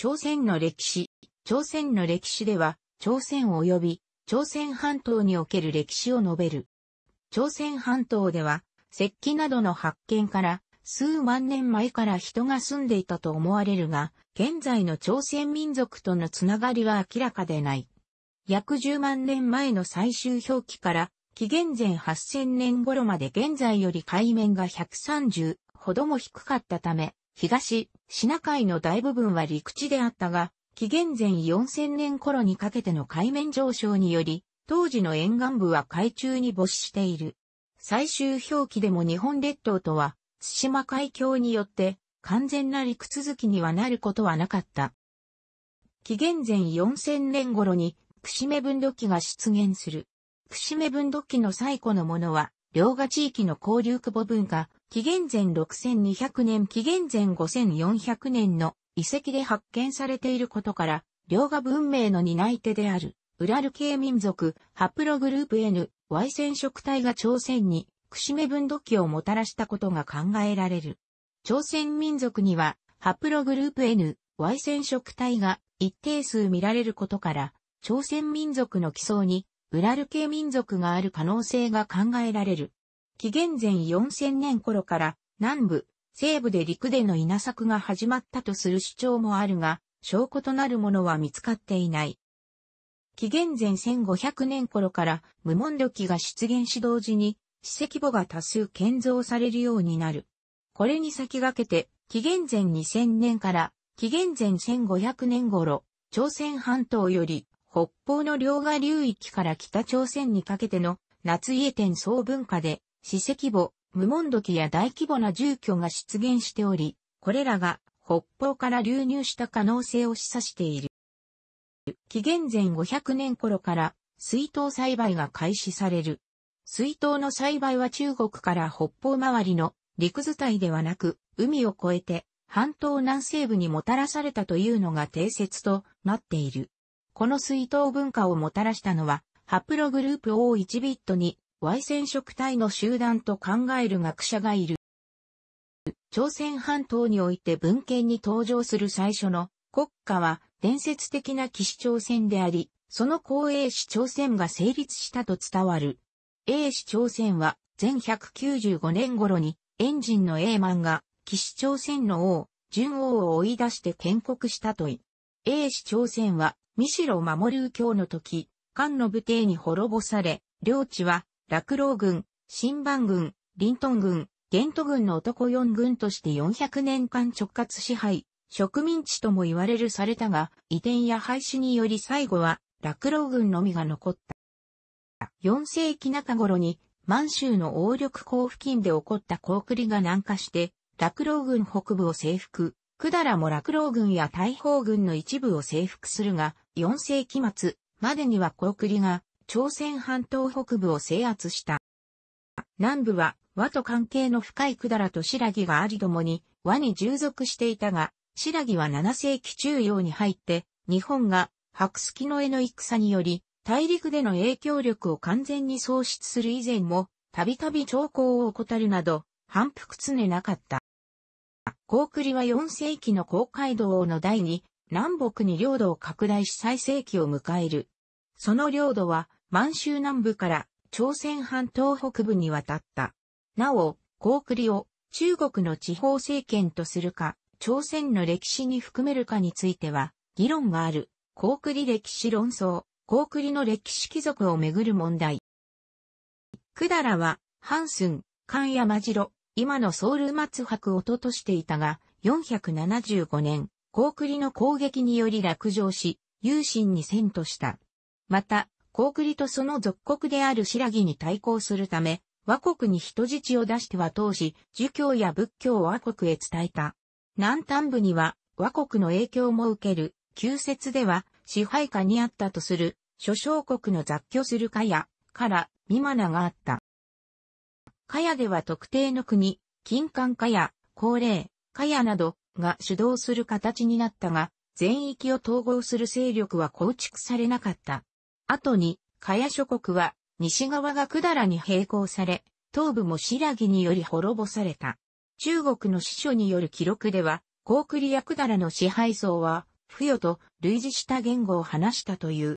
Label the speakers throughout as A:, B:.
A: 朝鮮の歴史。朝鮮の歴史では、朝鮮及び朝鮮半島における歴史を述べる。朝鮮半島では、石器などの発見から数万年前から人が住んでいたと思われるが、現在の朝鮮民族とのつながりは明らかでない。約10万年前の最終表記から、紀元前8000年頃まで現在より海面が130ほども低かったため、東、シナ海の大部分は陸地であったが、紀元前4000年頃にかけての海面上昇により、当時の沿岸部は海中に没している。最終表記でも日本列島とは、対馬海峡によって完全な陸続きにはなることはなかった。紀元前4000年頃に、串目分土器が出現する。串目分土器の最古のものは、両河地域の交流久保文化、紀元前6200年紀元前5400年の遺跡で発見されていることから、両河文明の担い手である、ウラル系民族、ハプログループ N、Y 染色体が朝鮮に、串目分度器をもたらしたことが考えられる。朝鮮民族には、ハプログループ N、Y 染色体が一定数見られることから、朝鮮民族の基礎に、ウラル系民族がある可能性が考えられる。紀元前4000年頃から南部、西部で陸での稲作が始まったとする主張もあるが、証拠となるものは見つかっていない。紀元前1500年頃から無門土器が出現し同時に、史跡簿が多数建造されるようになる。これに先駆けて、紀元前2000年から紀元前1500年頃、朝鮮半島より北方の両河流域から北朝鮮にかけての夏家天総文化で史跡簿、無門土器や大規模な住居が出現しており、これらが北方から流入した可能性を示唆している。紀元前500年頃から水筒栽培が開始される。水筒の栽培は中国から北方周りの陸伝いではなく、海を越えて半島南西部にもたらされたというのが定説となっている。この水筒文化をもたらしたのは、ハプログループ O1 ビットに Y 染色体の集団と考える学者がいる。朝鮮半島において文献に登場する最初の国家は伝説的な騎士朝鮮であり、その後英市朝鮮が成立したと伝わる。英氏朝鮮は前195年頃にエンジンの英満が騎士朝鮮の王、純王を追い出して建国したとい。英氏朝鮮は、三代守右京の時、漢の武帝に滅ぼされ、領地は落老軍、新番軍、リントン軍、ゲント軍の男四軍として400年間直轄支配、植民地とも言われるされたが、移転や廃止により最後は、落老軍のみが残った。4世紀中頃に、満州の王力港付近で起こった高栗が南下して、落老軍北部を征服、だらも落老軍や大砲軍の一部を征服するが、4世紀末までには高栗が朝鮮半島北部を制圧した。南部は和と関係の深い百済と白木がありどもに和に従属していたが、白木は7世紀中央に入って、日本が白月の絵の戦により、大陸での影響力を完全に喪失する以前も、たびたび兆候を怠るなど、反復常なかった。高栗は4世紀の高街道の第に、南北に領土を拡大し最盛期を迎える。その領土は、満州南部から朝鮮半島北部に渡った。なお、高栗を中国の地方政権とするか、朝鮮の歴史に含めるかについては、議論がある、高栗歴史論争、高栗の歴史貴族をめぐる問題。だらは、ハンスン、カンマジロ、今のソウル松博をととしていたが、475年、高栗の攻撃により落城し、有心に戦とした。また、高栗とその属国である新羅に対抗するため、和国に人質を出しては当時、儒教や仏教を和国へ伝えた。南端部には和国の影響も受ける、旧説では支配下にあったとする、諸小国の雑居するかや、から美マナがあった。かやでは特定の国、金管かや、高齢、かやなどが主導する形になったが、全域を統合する勢力は構築されなかった。後に、カヤ諸国は、西側が百済に並行され、東部も新羅により滅ぼされた。中国の史書による記録では、高栗麗や百済の支配層は、不与と類似した言語を話したという。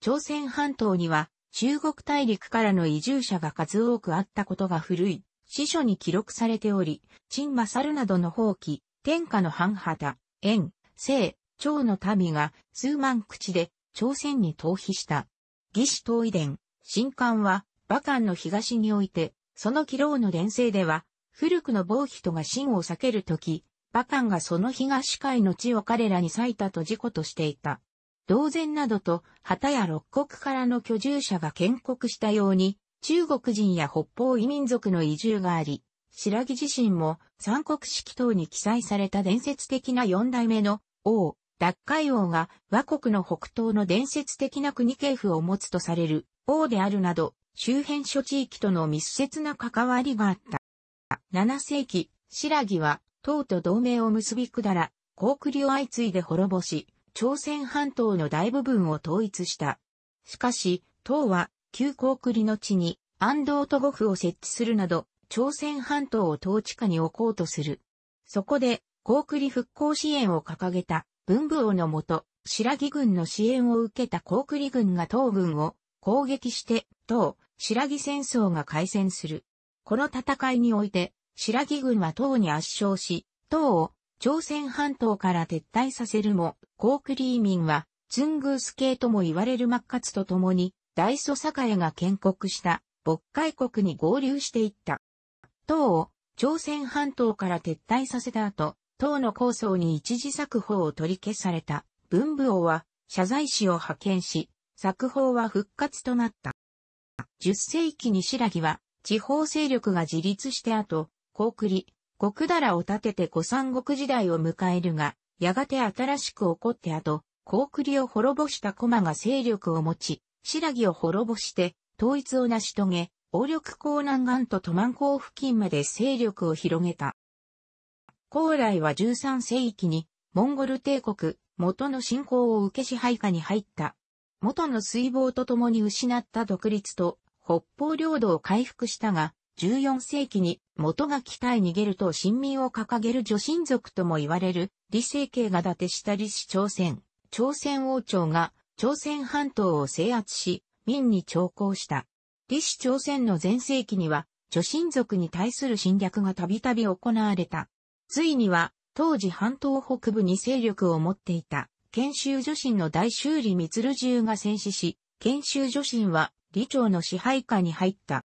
A: 朝鮮半島には、中国大陸からの移住者が数多くあったことが古い、史書に記録されており、陳正猿などの放棄、天下の半旗、縁、聖、蝶の民が数万口で朝鮮に逃避した。義士東遺伝、新刊は、馬漢の東において、その岐老の連生では、古くの暴人が真を避けるとき、馬漢がその東海の地を彼らに裂いたと事故としていた。同然などと、旗や六国からの居住者が建国したように、中国人や北方異民族の移住があり、白木自身も三国式等に記載された伝説的な四代目の王、奪回王が倭国の北東の伝説的な国系譜を持つとされる王であるなど、周辺諸地域との密接な関わりがあった。7世紀、白木は、唐と同盟を結びだら、高句麗を相次いで滅ぼし、朝鮮半島の大部分を統一した。しかし、唐は、旧航空の地に、安藤と護府を設置するなど、朝鮮半島を統治下に置こうとする。そこで、高句麗復興支援を掲げた文武王のもと、白木軍の支援を受けた高栗軍が東軍を攻撃して、東、白木戦争が開戦する。この戦いにおいて、白木軍は東に圧勝し、東を朝鮮半島から撤退させるも、高栗移民は、ツングース系とも言われる末活と共に、大祖栄が建国した渤海国に合流していった。東を朝鮮半島から撤退させた後、党の構想に一時作法を取り消された文部王は謝罪士を派遣し、作法は復活となった。10世紀に白木は地方勢力が自立して後、高栗、極だらを立てて古三国時代を迎えるが、やがて新しく起こって後、高栗を滅ぼした駒が勢力を持ち、白木を滅ぼして統一を成し遂げ、王力江南岸と都満港付近まで勢力を広げた。高麗は13世紀に、モンゴル帝国、元の侵攻を受け支配下に入った。元の水防と共に失った独立と、北方領土を回復したが、14世紀に元が北へ逃げると新民を掲げる女神族とも言われる、李政慶が伊達した李氏朝鮮、朝鮮王朝が朝鮮半島を制圧し、民に徴抗した。李氏朝鮮の前世紀には、女神族に対する侵略がたびたび行われた。ついには、当時半島北部に勢力を持っていた、研修女神の大修理光銃が戦死し、研修女神は、李朝の支配下に入った。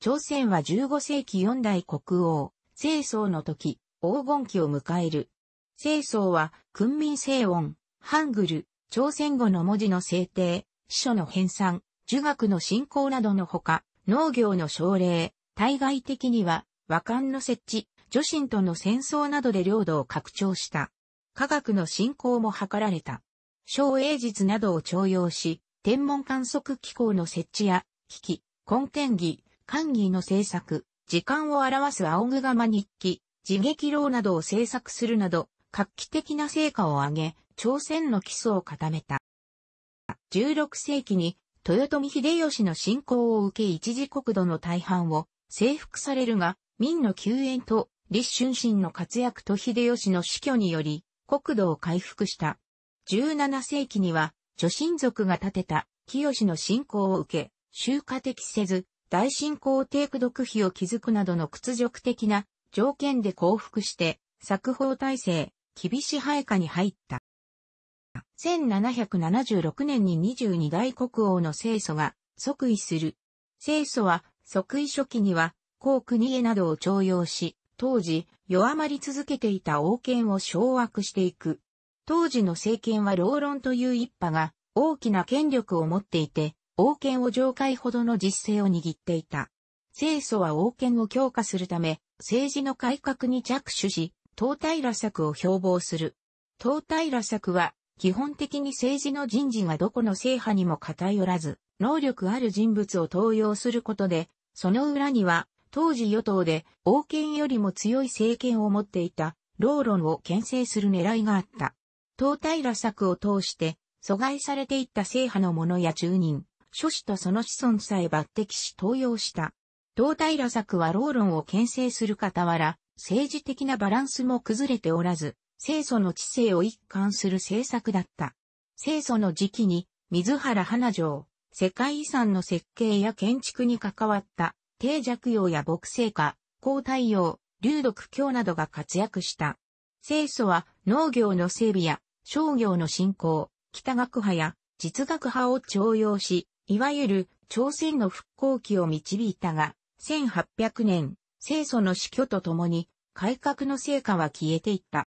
A: 朝鮮は15世紀四代国王、清宗の時、黄金期を迎える。清宗は、訓民聖音、ハングル、朝鮮語の文字の制定、司書の編纂、儒学の振興などのほか、農業の奨励、対外的には、和漢の設置、女神との戦争などで領土を拡張した。科学の振興も図られた。昭英術などを徴用し、天文観測機構の設置や、機器、根天儀、官儀の制作、時間を表す青具釜日記、自撃牢などを制作するなど、画期的な成果を上げ、朝鮮の基礎を固めた。16世紀に、豊臣秀吉の侵攻を受け一時国土の大半を征服されるが、民の救援と立春神の活躍と秀吉の死去により、国土を回復した。17世紀には、女神族が建てた清の信仰を受け、集荷的せず、大信仰帝区独費を築くなどの屈辱的な条件で降伏して、作法体制、厳し配下に入った。1776年に22代国王の清祖が即位する。清祖は即位初期には、皇国家などを徴用し、当時、弱まり続けていた王権を掌握していく。当時の政権は老論という一派が大きな権力を持っていて、王権を上回ほどの実勢を握っていた。清楚は王権を強化するため、政治の改革に着手し、東羅策を標榜する。東羅策は、基本的に政治の人事がどこの制覇にも偏らず、能力ある人物を登用することで、その裏には当時与党で王権よりも強い政権を持っていたローロンを牽制する狙いがあった。党対羅策を通して阻害されていった政派の者や住人、諸子とその子孫さえ抜擢し登用した。党対羅策はローロンを牽制する傍ら、政治的なバランスも崩れておらず、清楚の知性を一貫する政策だった。清楚の時期に、水原花城、世界遺産の設計や建築に関わった低弱用や木星化、高太陽、流毒鏡などが活躍した。清楚は農業の整備や商業の振興、北学派や実学派を徴用し、いわゆる朝鮮の復興期を導いたが、1800年、清楚の死去とともに、改革の成果は消えていった。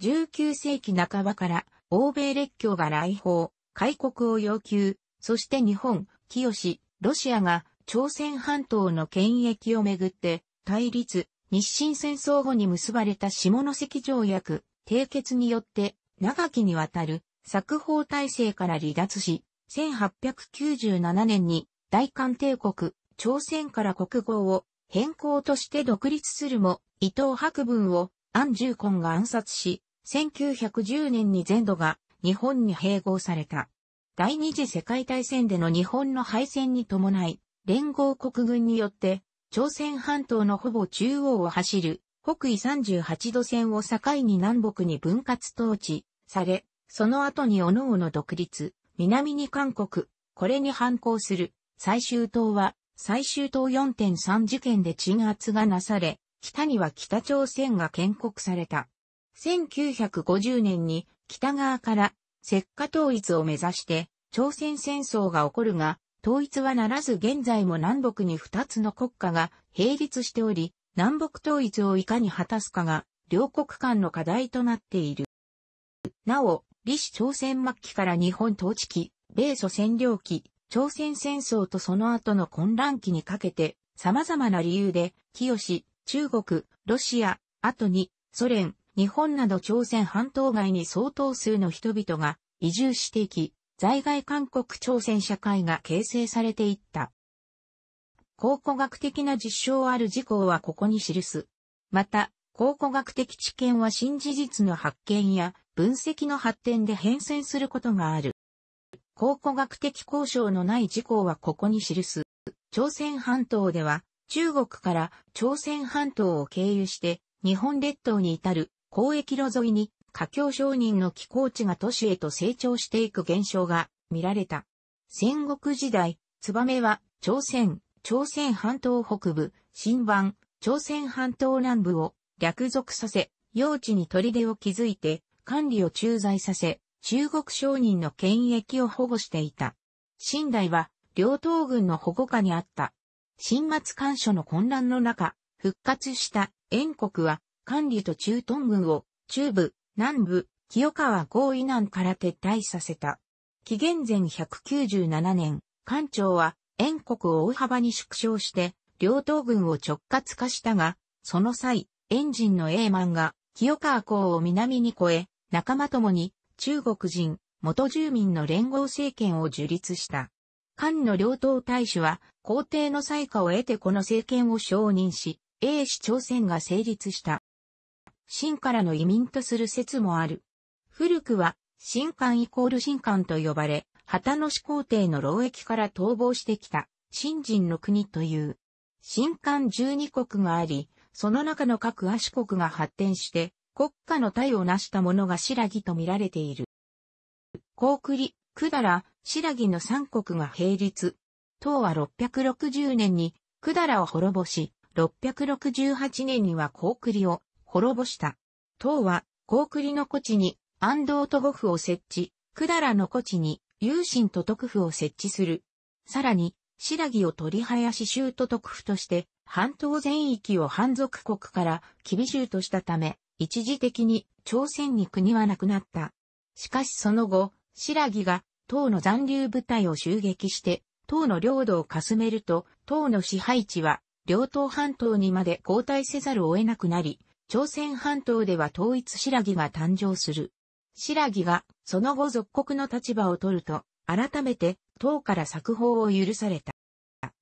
A: 19世紀半ばから欧米列強が来訪、開国を要求、そして日本、清ロシアが朝鮮半島の権益をめぐって、対立、日清戦争後に結ばれた下関条約、締結によって、長きにわたる、作法体制から離脱し、1897年に大韓帝国、朝鮮から国号を変更として独立するも、伊藤博文を安住根が暗殺し、1910年に全土が日本に併合された。第二次世界大戦での日本の敗戦に伴い、連合国軍によって、朝鮮半島のほぼ中央を走る北緯38度線を境に南北に分割統治され、その後に各々独立、南に韓国、これに反抗する最終党は最終党4.3事件で鎮圧がなされ、北には北朝鮮が建国された。1950年に北側から石化統一を目指して朝鮮戦争が起こるが、統一はならず現在も南北に2つの国家が並立しており、南北統一をいかに果たすかが、両国間の課題となっている。なお、李氏朝鮮末期から日本統治期、米ソ占領期、朝鮮戦争とその後の混乱期にかけて、様々な理由で、清、中国、ロシア、後に、ソ連、日本など朝鮮半島外に相当数の人々が移住していき、在外韓国朝鮮社会が形成されていった。考古学的な実証ある事項はここに記す。また、考古学的知見は新事実の発見や分析の発展で変遷することがある。考古学的交渉のない事項はここに記す。朝鮮半島では中国から朝鮮半島を経由して日本列島に至る交易路沿いに華僑商人の寄港地が都市へと成長していく現象が見られた。戦国時代、メは朝鮮、朝鮮半島北部、新版、朝鮮半島南部を略属させ、用地に砦を築いて管理を駐在させ、中国商人の権益を保護していた。新代は両党軍の保護下にあった。新末干渉の混乱の中、復活した燕国は管理と中東軍を中部、南部、清川郷以南から撤退させた。紀元前197年、官庁は、燕国を大幅に縮小して、両党軍を直轄化したが、その際、エンジンの A マンが、清川港を南に越え、仲間ともに、中国人、元住民の連合政権を樹立した。艦の両党大使は、皇帝の裁可を得てこの政権を承認し、英市朝鮮が成立した。新からの移民とする説もある。古くは、新漢イコール新漢と呼ばれ、旗の始皇帝の労役から逃亡してきた、新人の国という。新漢十二国があり、その中の各亜種国が発展して、国家の体を成したものが白木と見られている。高栗、百済、白木の三国が並立。唐は660年に、百済を滅ぼし、668年には高栗を滅ぼした。唐は、高栗の古地に安道と呉府を設置、百済の古地に有心と徳府を設置する。さらに、白木を取り林州と徳府として、半島全域を反族国から厳州としたため、一時的に朝鮮に国はなくなった。しかしその後、白木が唐の残留部隊を襲撃して、唐の領土をかすめると、唐の支配地は、両党半島にまで交代せざるを得なくなり、朝鮮半島では統一白木が誕生する。白木がその後属国の立場を取ると、改めて唐から作法を許された。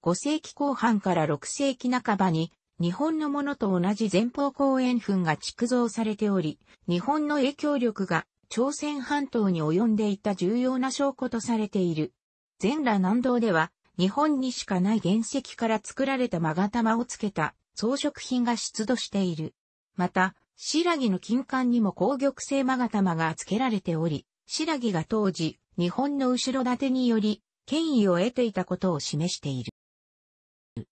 A: 5世紀後半から6世紀半ばに、日本のものと同じ前方後円墳が築造されており、日本の影響力が朝鮮半島に及んでいた重要な証拠とされている。全羅南道では、日本にしかない原石から作られた勾玉をつけた装飾品が出土している。また、白木の金管にも紅玉製勾玉が付けられており、白木が当時、日本の後ろ盾により、権威を得ていたことを示している。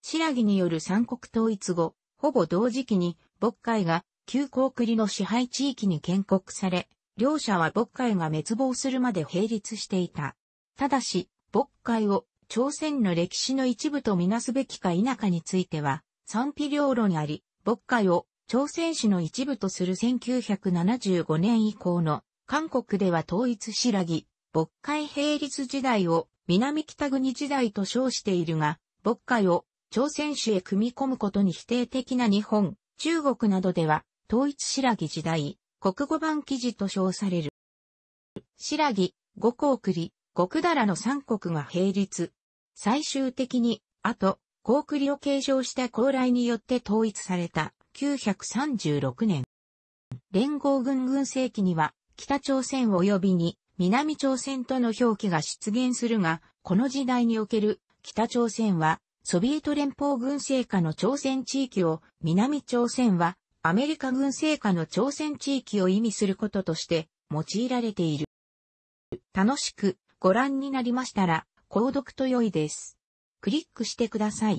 A: 白木による三国統一後、ほぼ同時期に、渤海が旧高栗の支配地域に建国され、両者は渤海が滅亡するまで並立していた。ただし、渤海を朝鮮の歴史の一部とみなすべきか否かについては、賛否両論あり、渤海を朝鮮史の一部とする1975年以降の韓国では統一らぎ、牧海平立時代を南北国時代と称しているが、牧海を朝鮮史へ組み込むことに否定的な日本、中国などでは統一らぎ時代、国語版記事と称される。らぎ、五国栗、極だらの三国が並立。最終的に、あと、高栗を継承した高麗によって統一された。1936年。連合軍軍政期には、北朝鮮及びに南朝鮮との表記が出現するが、この時代における北朝鮮はソビエト連邦軍政下の朝鮮地域を、南朝鮮はアメリカ軍政下の朝鮮地域を意味することとして用いられている。楽しくご覧になりましたら、購読と良いです。クリックしてください。